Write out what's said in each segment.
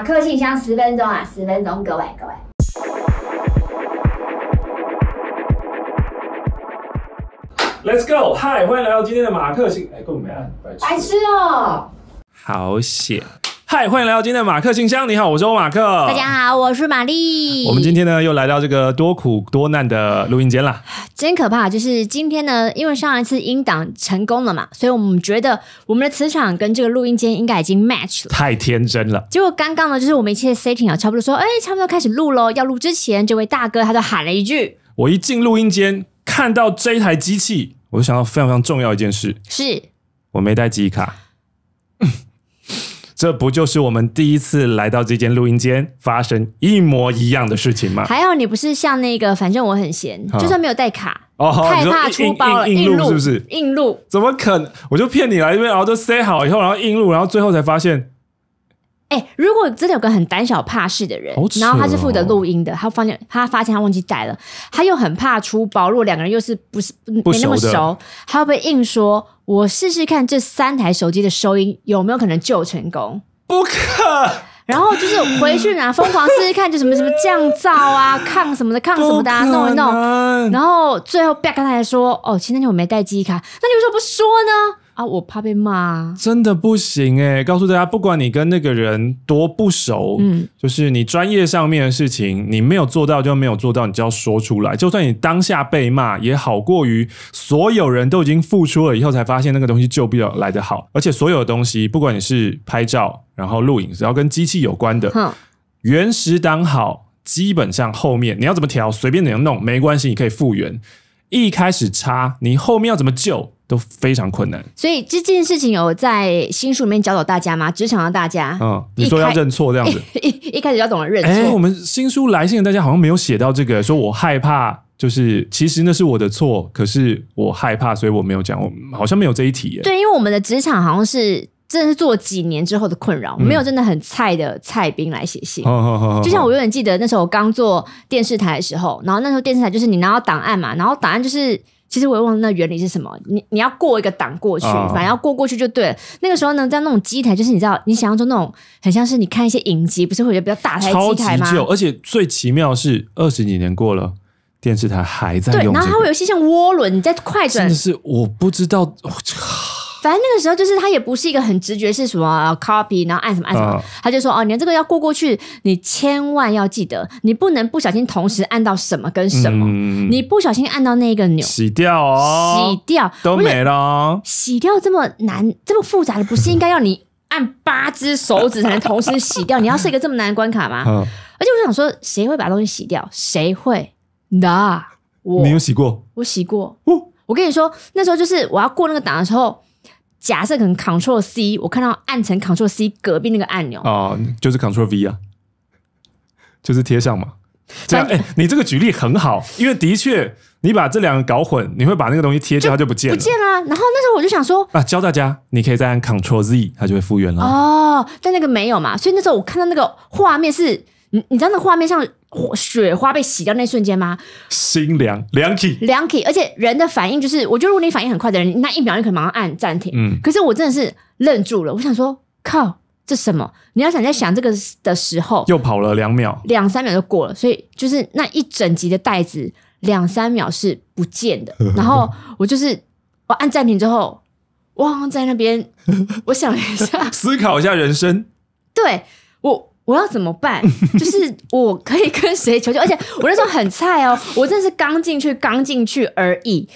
马克信箱十分钟啊，十分钟，各位各位。Let's go，嗨，欢迎来到今天的马克信。哎，哥们，白痴哦，好险。嗨，欢迎来到今天的马克信箱。你好，我是马克。大家好，我是玛丽。我们今天呢又来到这个多苦多难的录音间了，真可怕。就是今天呢，因为上一次音档成功了嘛，所以我们觉得我们的磁场跟这个录音间应该已经 match 了。太天真了。结果刚刚呢，就是我们一切 setting 啊，差不多说，哎，差不多开始录喽。要录之前，这位大哥他就喊了一句：“我一进录音间，看到这台机器，我就想到非常非常重要一件事，是我没带记忆卡。”这不就是我们第一次来到这间录音间发生一模一样的事情吗？还好你不是像那个，反正我很闲，就算没有带卡，哦，怕出包了，硬录是不是？硬录？怎么可能？我就骗你来这边，然后都塞好以后，然后硬录，然后最后才发现。哎，如果真的有个很胆小怕事的人，然后他是负责录音的，他发现他发现他忘记带了，他又很怕出包，如果两个人又是不是没那么熟，他会被硬说？我试试看这三台手机的收音有没有可能救成功，不可。然后就是回去拿疯狂试试看，就什么什么降噪啊，抗什么的，抗什么的，啊，弄一弄。然后最后 back 他还说哦，前两天我没带记忆卡，那你为什么不说呢？啊，我怕被骂，真的不行哎！告诉大家，不管你跟那个人多不熟，嗯，就是你专业上面的事情，你没有做到就没有做到，你就要说出来。就算你当下被骂也好，过于所有人都已经付出了以后，才发现那个东西救不了来的好。而且所有东西，不管你是拍照，然后录影，只要跟机器有关的，原始档好，基本上后面你要怎么调，随便怎样弄没关系，你可以复原。一开始差，你后面要怎么救都非常困难。所以这件事情有在新书里面教导大家吗？职场的大家，嗯，你说要认错这样子，一 一开始要懂得认。哎，我们新书来信，大家好像没有写到这个，说我害怕，就是其实那是我的错，可是我害怕，所以我没有讲，我好像没有这一题。对，因为我们的职场好像是。真的是做几年之后的困扰，没有真的很菜的菜兵来写信。就像我永远记得那时候我刚做电视台的时候，然后那时候电视台就是你拿到档案嘛，然后档案就是其实我也忘了那原理是什么，你你要过一个档过去，反正要过过去就对了。那个时候呢，在那种机台，就是你知道你想象中那种很像是你看一些影集，不是会有比较大台机台吗？而且最奇妙是二十几年过了，电视台还在用。然后它会有些像涡轮你在快转，真的是我不知道。反正那个时候，就是他也不是一个很直觉，是什么 copy，然后按什么按什么，他就说：“哦，你这个要过过去，你千万要记得，你不能不小心同时按到什么跟什么，你不小心按到那个钮，洗掉哦，洗掉都没了，洗掉这么难这么复杂，的，不是应该要你按八只手指才能同时洗掉？你要设一个这么难的关卡吗？而且我想说，谁会把东西洗掉？谁会那我，你有洗过？我洗过。我跟你说，那时候就是我要过那个档的时候。”假设可能 c t r l C，我看到按成 c t r l C 隔壁那个按钮哦，就是 c t r l V 啊，就是贴上嘛。这样，你这个举例很好，因为的确你把这两个搞混，你会把那个东西贴掉，它就不见，了，不见了。然后那时候我就想说，啊，教大家，你可以再按 c t r l Z，它就会复原了。哦，但那个没有嘛，所以那时候我看到那个画面是。你你知道那画面上雪花被洗掉那瞬间吗？心凉凉体凉体。而且人的反应就是，我觉得如果你反应很快的人，那一秒你可能马上按暂停。嗯，可是我真的是愣住了，我想说靠，这什么？你要想在想这个的时候，又跑了两秒，两三秒就过了，所以就是那一整集的袋子两三秒是不见的。然后我就是我按暂停之后，哇，在那边，我想一下，思考一下人生，对我。我要怎么办？就是我可以跟谁求救？而且我那时候很菜哦，我真的是刚进去，刚进去而已。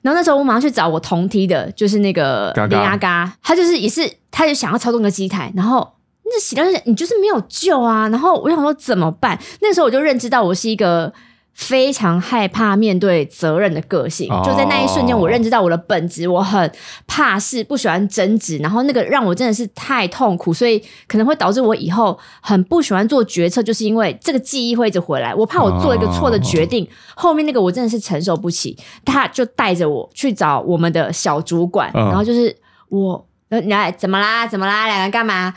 然后那时候我马上去找我同梯的，就是那个林阿嘎，他就是也是，他就想要操纵那个机台。然后那洗掉，就你就是没有救啊。然后我想说怎么办？那时候我就认知到我是一个。非常害怕面对责任的个性，就在那一瞬间，我认知到我的本质，我很怕事，不喜欢争执，然后那个让我真的是太痛苦，所以可能会导致我以后很不喜欢做决策，就是因为这个记忆会一直回来，我怕我做一个错的决定，后面那个我真的是承受不起，他就带着我去找我们的小主管，然后就是我，来怎么啦，怎么啦，两人干嘛？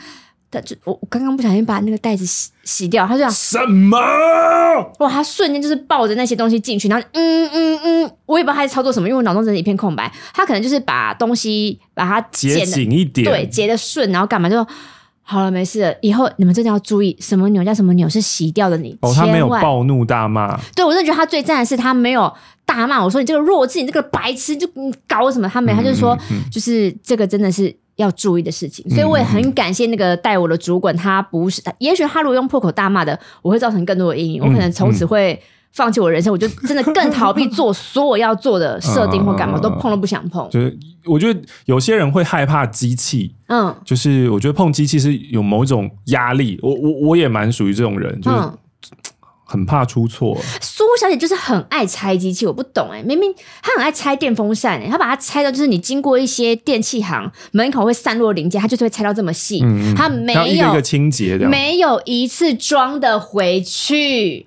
他就我我刚刚不小心把那个袋子洗洗掉，他就讲什么？哇！他瞬间就是抱着那些东西进去，然后嗯嗯嗯，我也不知道他在操作什么，因为我脑中真的一片空白。他可能就是把东西把它结紧一点，对，结的顺，然后干嘛？就好了，没事，以后你们真的要注意，什么牛叫什么牛，是洗掉的。你哦，他没有暴怒大骂。对，我真的觉得他最赞的是他没有大骂我说你这个弱智，你这个白痴，就搞什么？他没，他就说就是这个真的是。要注意的事情，所以我也很感谢那个带我的主管，他不是也许他如果用破口大骂的，我会造成更多的阴影，我可能从此会放弃我人生，我就真的更逃避做所有要做的设定或 干嘛，都碰都不想碰。就是我觉得有些人会害怕机器，嗯，就是我觉得碰机器是有某种压力，我我我也蛮属于这种人，就是。很怕出错，苏小姐就是很爱拆机器，我不懂哎，明明她很爱拆电风扇哎，她把它拆到就是你经过一些电器行门口会散落零件，她就是会拆到这么细，她没有一清洁的，没有一次装的回去。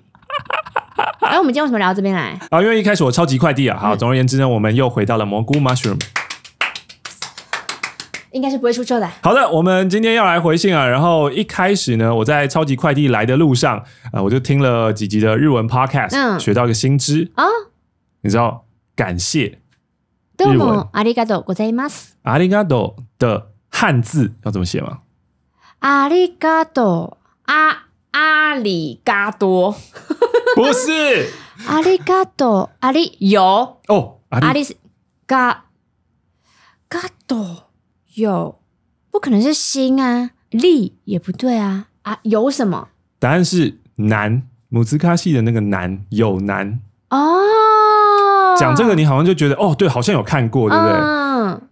哎，我们今天为什么聊到这边来？啊，因为一开始我超级快递啊，好，总而言之呢，我们又回到了蘑菇 Mushroom。应该是不会出错的。好的，我们今天要来回信啊。然后一开始呢，我在超级快递来的路上啊，我就听了几集的日文 podcast，学到一个新知啊。你知道感谢がと阿里嘎多，ます。あ阿里嘎多的汉字要怎么写吗？阿里嘎多阿阿里嘎多不是阿里嘎多阿里有哦阿里嘎嘎多。有，不可能是星啊，力也不对啊，啊，有什么？答案是男，姆斯卡西的那个男，有男。哦，讲这个你好像就觉得，哦，对，好像有看过，对不对？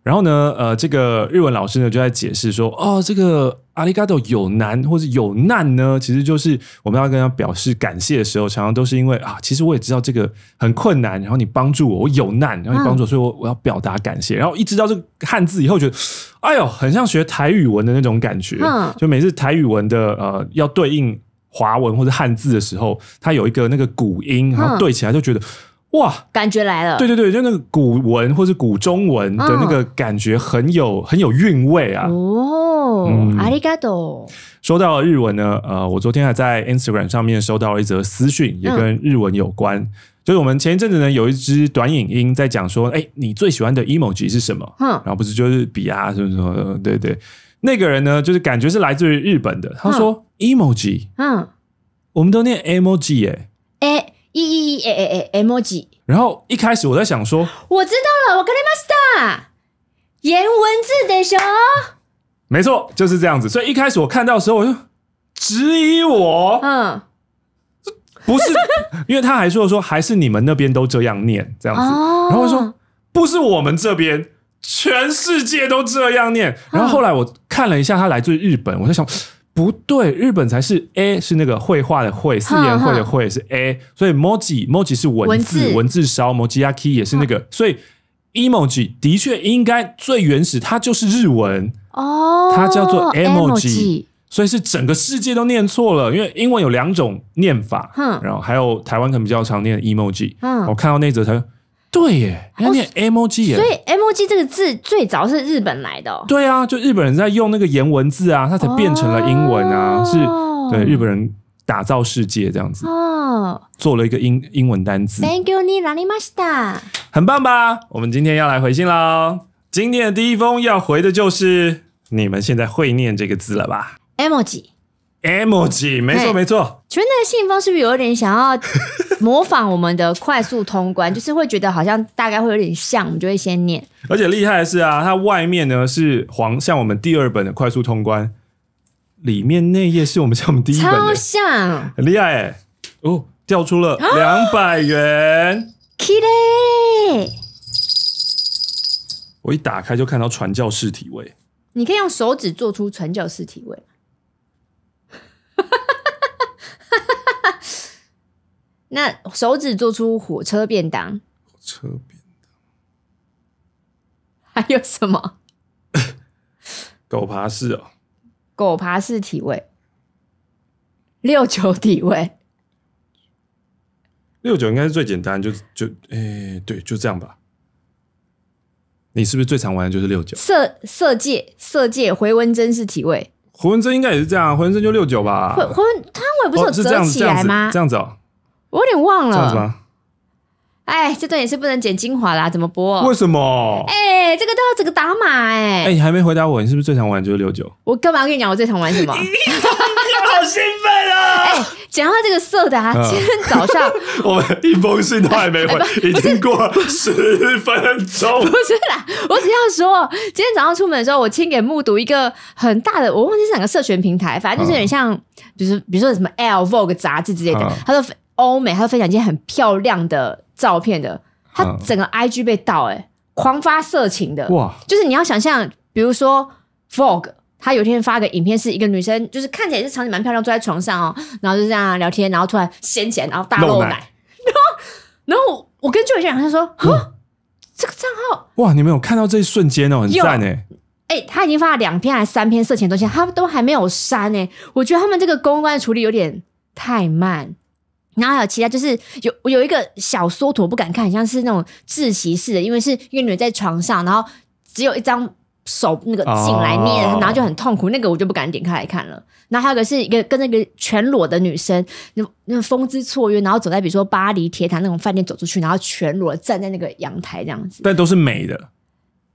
然后呢，呃，这个日文老师呢就在解释说，哦，这个阿里嘎多有难或者有难呢，其实就是我们要跟他表示感谢的时候，常常都是因为啊，其实我也知道这个很困难，然后你帮助我，我有难，然后你帮助，所以我我要表达感谢。然后一直到这个汉字以后，觉得，哎呦，很像学台语文的那种感觉，就每次台语文的呃要对应华文或者汉字的时候，它有一个那个古音，然后对起来就觉得。哇，感觉来了！对对对，就那个古文或是古中文的那个感觉，很有很有韵味啊。哦，阿里嘎多。说到日文呢，呃，我昨天还在 Instagram 上面收到了一则私讯，也跟日文有关。就是我们前一阵子呢，有一支短影音在讲说，哎，你最喜欢的 emoji 是什么？嗯，然后不是就是比啊什么什么，对对。那个人呢，就是感觉是来自于日本的。他说 emoji，嗯，我们都念 emoji 哎。一一诶诶诶，emoji。然后一开始我在想说，我知道了，我跟你们 a s t r 言文字的熊，没错，就是这样子。所以一开始我看到的时候，我就质疑我，嗯，不是，因为他还说说还是你们那边都这样念这样子，然后我说不是我们这边，全世界都这样念。然后后来我看了一下，他来自日本，我在想。不对，日本才是 a 是那个绘画的绘，四言会的绘是 a，所以 m o j i m o j i 是文字文字烧 m o j i key 也是那个，所以 emoji 的确应该最原始，它就是日文，哦，它叫做 emoji，所以是整个世界都念错了，因为英文有两种念法，然后还有台湾可能比较常念 emoji，嗯，我看到那则才对耶，要念 emoji，所以。e m 这个字最早是日本来的，对啊，就日本人在用那个言文字啊，它才变成了英文啊，是对日本人打造世界这样子哦，做了一个英英文单词，很棒吧？我们今天要来回信喽，今天的第一封要回的就是你们现在会念这个字了吧？emoji。emoji 没错没错，其实那个信封是不是有一点想要 模仿我们的快速通关？就是会觉得好像大概会有点像，我们就会先念。而且厉害的是啊，它外面呢是黄，像我们第二本的快速通关，里面内页是我们像我们第一本超像，很厉害哦！掉出了 两百元，k i 开 y 我一打开就看到传教士体位，你可以用手指做出传教士体位。那手指做出火车便当，火车便当还有什么？狗爬式哦，狗爬式体位，六九体位，六九应该是最简单，就就哎，对，就这样吧。你是不是最常玩的就是六九？色色界色界回纹针式体位，回纹针应该也是这样，回纹针就六九吧。回回摊尾不是有折起来吗？这样子哦。我有点忘了。讲什么？哎，这段也是不能剪精华啦，怎么播？为什么？哎，这个都要整个打码哎！哎，你还没回答我，你是不是最常玩就是六九？我干嘛跟你讲我最常玩什么？好兴奋啊！讲到这个社达，今天早上 我们一封信都还没回，已经过了十分钟。不是啦，我只要说，今天早上出门的时候，我亲眼目睹一个很大的，我忘记是哪个社群平台，反正就是有点像，比如说比如说什么 L Vogue 杂志之类的，他说。欧美，他分享一些很漂亮的照片的，他整个 IG 被盗，哎，狂发色情的，哇！就是你要想象，比如说 Fog，他有一天发个影片，是一个女生，就是看起来是长得蛮漂亮，坐在床上哦，然后就这样聊天，然后突然掀起来，然后大露奶，然后然后我跟助理就讲，他说，这个账号哇，你们有看到这一瞬间哦，很赞哎，哎，他已经发了两篇还是三篇色情东西，他们都还没有删呢，我觉得他们这个公关处理有点太慢。然后还有其他，就是有有一个小说，我不敢看，像是那种窒息式的，因为是一个女人在床上，然后只有一张手那个进来捏，然后就很痛苦。那个我就不敢点开来看了。然后还有个是一个跟那个全裸的女生，那那风姿绰约，然后走在比如说巴黎铁塔那种饭店走出去，然后全裸站在那个阳台这样子。但都是美的，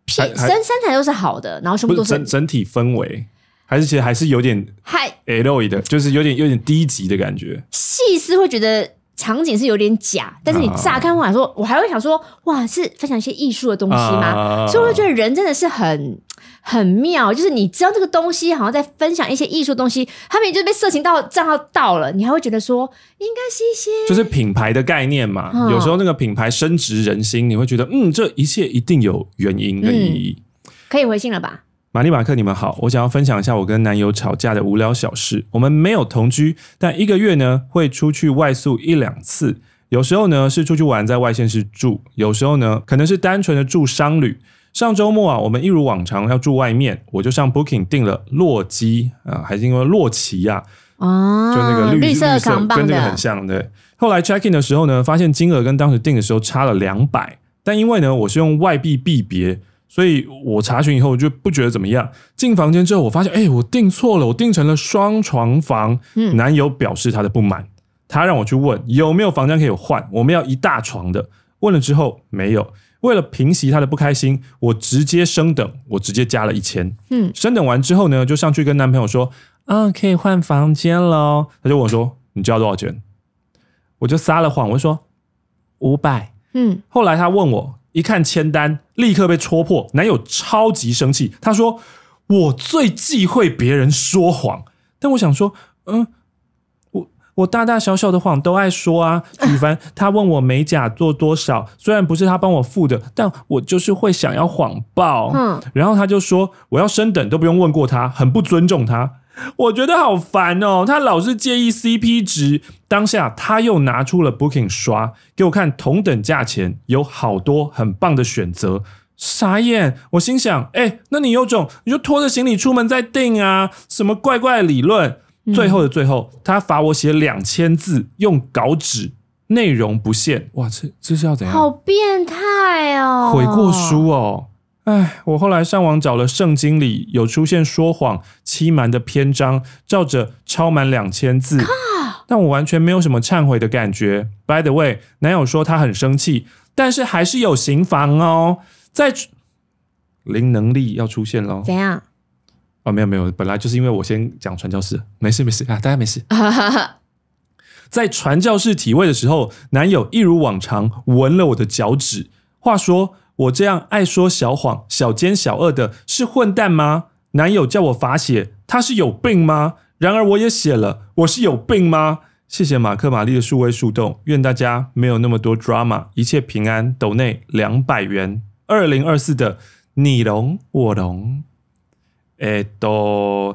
身身材都是好的，然后胸部都是整体氛围。还是其实还是有点嗨 l o 的，就是有点有点低级的感觉。细思会觉得场景是有点假，但是你乍看来说，我还会想说，哇，是分享一些艺术的东西吗？所以我觉得人真的是很很妙，就是你知道这个东西好像在分享一些艺术东西，他们也就被色情到账号盗了，你还会觉得说应该是一些就是品牌的概念嘛？有时候那个品牌升值人心，你会觉得嗯，这一切一定有原因的意义。可以回信了吧？玛丽马克，你们好，我想要分享一下我跟男友吵架的无聊小事。我们没有同居，但一个月呢会出去外宿一两次。有时候呢是出去玩在外县市住，有时候呢可能是单纯的住商旅。上周末啊，我们一如往常要住外面，我就上 Booking 订了洛基啊，还是因为洛奇呀，哦，就那个绿色跟这个很像。对，后来 check in 的时候呢，发现金额跟当时订的时候差了两百，但因为呢我是用外币币别。所以我查询以后就不觉得怎么样。进房间之后，我发现哎，我订错了，我订成了双床房。嗯，男友表示他的不满，他让我去问有没有房间可以换，我们要一大床的。问了之后没有。为了平息他的不开心，我直接升等，我直接加了一千。嗯，升等完之后呢，就上去跟男朋友说啊，可以换房间了。他就问我说你交多少钱？我就撒了谎，我说五百。嗯，后来他问我。一看签单，立刻被戳破，男友超级生气。他说：“我最忌讳别人说谎。”但我想说，嗯，我我大大小小的谎都爱说啊。雨 凡他问我美甲做多少，虽然不是他帮我付的，但我就是会想要谎报。嗯，然后他就说我要升等都不用问过他，很不尊重他。我觉得好烦哦，他老是介意 CP 值。当下他又拿出了 Booking 刷给我看，同等价钱有好多很棒的选择。傻眼，我心想：哎，那你有种你就拖着行李出门再订啊？什么怪怪理论？最后的最后，他罚我写两千字，用稿纸，内容不限。哇这这是要怎样？好变态哦！悔过书哦。唉，我后来上网找了圣经里有出现说谎、欺瞒的篇章，照着抄满两千字。但我完全没有什么忏悔的感觉。By the way，男友说他很生气，但是还是有刑罚哦。在零能力要出现喽？怎样？哦，没有没有，本来就是因为我先讲传教士，没事没事啊，大家没事。在传教士体位的时候，男友一如往常闻了我的脚趾。话说。我这样爱说小谎、小奸小恶的是混蛋吗？男友叫我罚写，他是有病吗？然而我也写了，我是有病吗？谢谢马克、玛丽的数位树洞，愿大家没有那么多 drama，一切平安。斗内两百元，二零二四的你龙我龙，哎都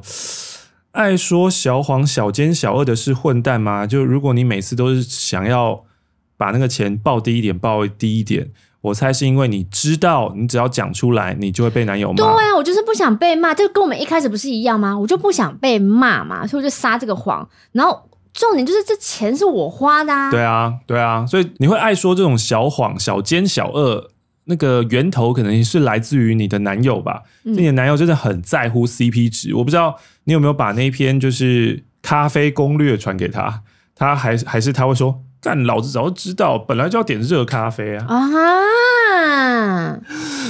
爱说小谎、小奸小恶的是混蛋吗？就如果你每次都是想要把那个钱报低一点，报低一点。我猜是因为你知道，你只要讲出来，你就会被男友骂。对啊，我就是不想被骂，就跟我们一开始不是一样吗？我就不想被骂嘛，所以我就撒这个谎。然后重点就是这钱是我花的。啊。对啊，对啊，所以你会爱说这种小谎、小奸、小恶，那个源头可能是来自于你的男友吧？你的男友真的很在乎 CP 值，我不知道你有没有把那篇就是咖啡攻略传给他，他还还是他会说。干！老子早就知道，本来就要点热咖啡啊。嗯，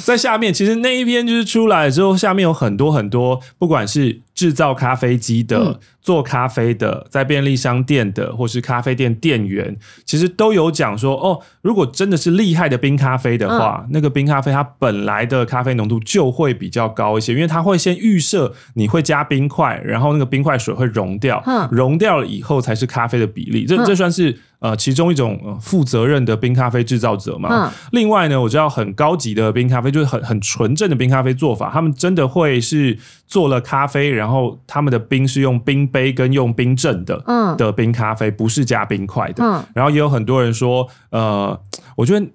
在下面其实那一篇就是出来之后，下面有很多很多，不管是制造咖啡机的、做咖啡的、在便利商店的或是咖啡店店员，其实都有讲说哦，如果真的是厉害的冰咖啡的话，那个冰咖啡它本来的咖啡浓度就会比较高一些，因为它会先预设你会加冰块，然后那个冰块水会融掉，融掉了以后才是咖啡的比例。这这算是呃其中一种负责任的冰咖啡制造者嘛。另外呢，我知道很。高级的冰咖啡就是很很纯正的冰咖啡做法，他们真的会是做了咖啡，然后他们的冰是用冰杯跟用冰镇的，嗯，的冰咖啡不是加冰块的。嗯，然后也有很多人说，呃，我觉得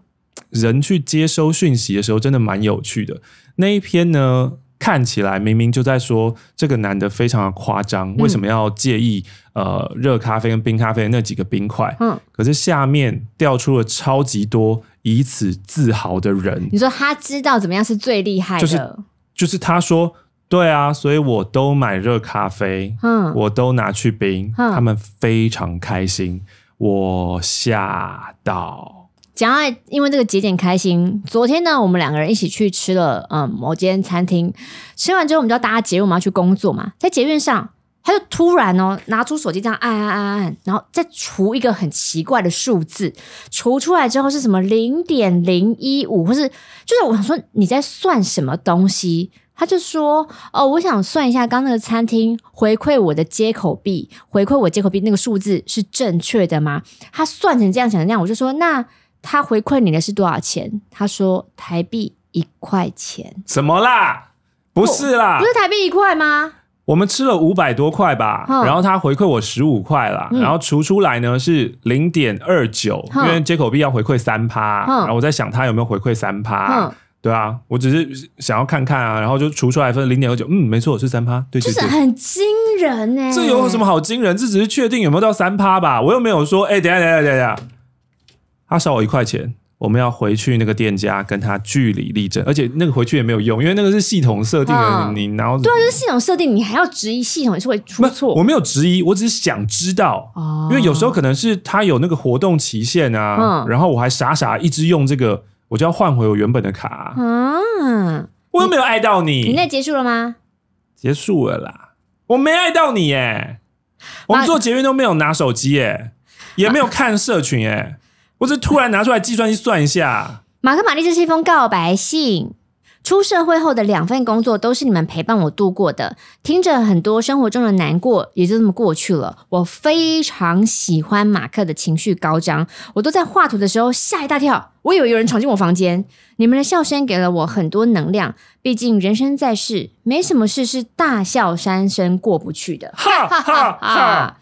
人去接收讯息的时候真的蛮有趣的。那一篇呢，看起来明明就在说这个男的非常的夸张，为什么要介意呃热咖啡跟冰咖啡那几个冰块？嗯，可是下面掉出了超级多。以此自豪的人，你说他知道怎么样是最厉害的，就是，就是他说，对啊，所以我都买热咖啡，嗯，我都拿去冰，他们非常开心，我吓到。讲爱，因为这个节点开心。昨天呢，我们两个人一起去吃了，嗯，某间餐厅，吃完之后，我们就要搭捷运，我们要去工作嘛，在捷运上。他就突然哦，拿出手机这样按按按按，然后再除一个很奇怪的数字，除出来之后是什么零点零一五，或是就是我想说你在算什么东西？他就说哦，我想算一下刚那个餐厅回馈我的接口币，回馈我接口币那个数字是正确的吗？他算成这样，想的那样，我就说那他回馈你的是多少钱？他说台币一块钱。怎么啦？不是啦？不是台币一块吗？我们吃了五百多块吧，然后他回馈我十五块了，然后除出来呢是零点二九，因为接口币要回馈三趴，然后我在想他有没有回馈三趴，对啊，我只是想要看看啊，然后就除出来分零点二九，嗯，没错是三趴，对，就是很惊人呢，这有什么好惊人？这只是确定有没有到三趴吧，我又没有说，哎，等下等下等下，他少我一块钱。我们要回去那个店家跟他据理力争，而且那个回去也没有用，因为那个是系统设定的。你然后对啊，就是系统设定，你还要质疑系统也是会出错。我没有质疑，我只是想知道，因为有时候可能是他有那个活动期限啊，然后我还傻傻一直用这个，我就要换回我原本的卡。嗯，我又没有爱到你。你那结束了吗？结束了啦，我没爱到你耶。我们做节运都没有拿手机耶，也没有看社群耶。我这突然拿出来计算机算一下。马克·玛丽，这是一封告白信。出社会后的两份工作都是你们陪伴我度过的，听着很多生活中的难过也就这么过去了。我非常喜欢马克的情绪高涨，我都在画图的时候吓一大跳，我以为有人闯进我房间。你们的笑声给了我很多能量，毕竟人生在世，没什么事是大笑三声过不去的。哈哈哈哈哈！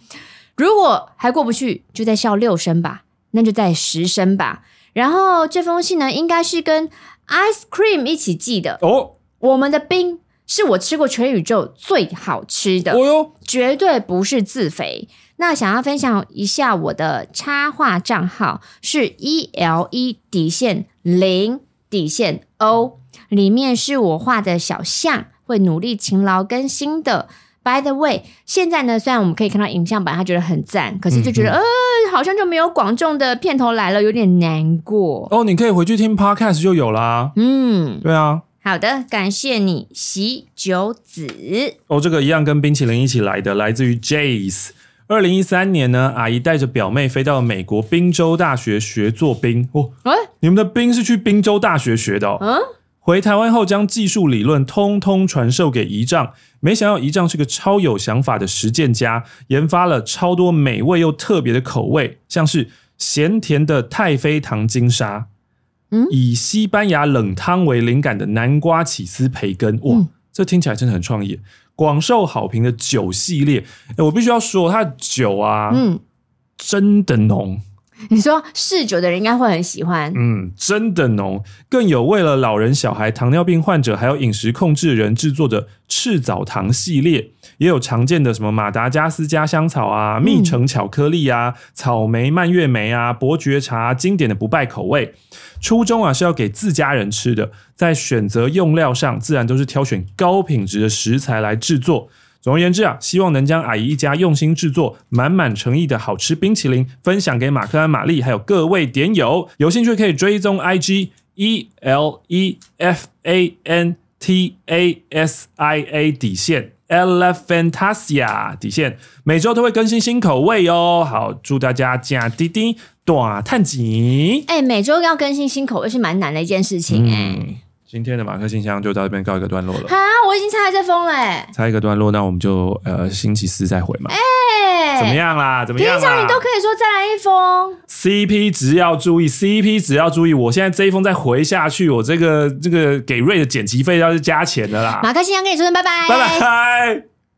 如果还过不去，就再笑六声吧。那就在十升吧。然后这封信呢，应该是跟 ice cream 一起寄的哦。我们的冰是我吃过全宇宙最好吃的哦哟，绝对不是自肥。那想要分享一下我的插画账号是 e l e 底线零底线 o，里面是我画的小象，会努力勤劳更新的。By the way，现在呢，虽然我们可以看到影像版，他觉得很赞，可是就觉得呃，好像就没有广众的片头来了，有点难过。哦，你可以回去听 Podcast 就有啦。嗯，对啊。好的，感谢你喜九子。哦，这个一样跟冰淇淋一起来的，来自于 j a c e 二零一三年呢，阿姨带着表妹飞到美国宾州大学学做冰。哦，哎，你们的冰是去宾州大学学的？哦？嗯。回台湾后，将技术理论通通传授给仪仗，没想到仪仗是个超有想法的实践家，研发了超多美味又特别的口味，像是咸甜的太妃糖金沙，嗯，以西班牙冷汤为灵感的南瓜起司培根，哇，这听起来真的很创意，广受好评的酒系列，哎，我必须要说，它的酒啊，嗯，真的浓。你说嗜酒的人应该会很喜欢，嗯，真的浓，更有为了老人、小孩、糖尿病患者还有饮食控制的人制作的赤藻糖系列，也有常见的什么马达加斯加香草啊、蜜橙巧克力啊、草莓、蔓越莓啊、伯爵茶经典的不败口味。初衷啊是要给自家人吃的，在选择用料上自然都是挑选高品质的食材来制作。总而言之啊，希望能将阿姨一家用心制作、满满诚意的好吃冰淇淋分享给马克、安玛丽还有各位点友。有兴趣可以追踪 IG E L E F A N T A S I A 底线 e l e p h a n t a s i a 底线，每周都会更新新口味哦。好，祝大家加滴滴，短探景。哎，每周要更新新口味是蛮难的一件事情哎。今天的马克信箱就到这边告一个段落了。好，我已经拆这封了诶。拆一个段落，那我们就呃星期四再回嘛。哎，怎么样啦？怎么样平常你都可以说再来一封。CP 值要注意，CP 值要注意，我现在这一封再回下去，我这个这个给瑞的剪辑费要是加钱的啦。马克信箱跟你说声拜拜，拜拜。